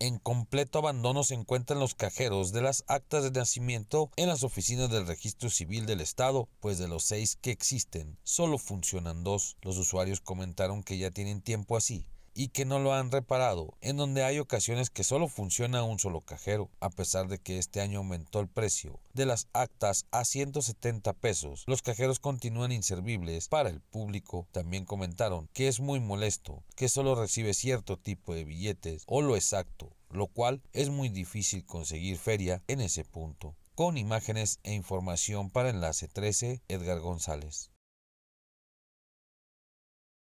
En completo abandono se encuentran los cajeros de las actas de nacimiento en las oficinas del registro civil del Estado, pues de los seis que existen, solo funcionan dos. Los usuarios comentaron que ya tienen tiempo así, y que no lo han reparado, en donde hay ocasiones que solo funciona un solo cajero, a pesar de que este año aumentó el precio de las actas a 170 pesos, los cajeros continúan inservibles para el público. También comentaron que es muy molesto, que solo recibe cierto tipo de billetes o lo exacto, lo cual es muy difícil conseguir feria en ese punto. Con imágenes e información para Enlace 13, Edgar González.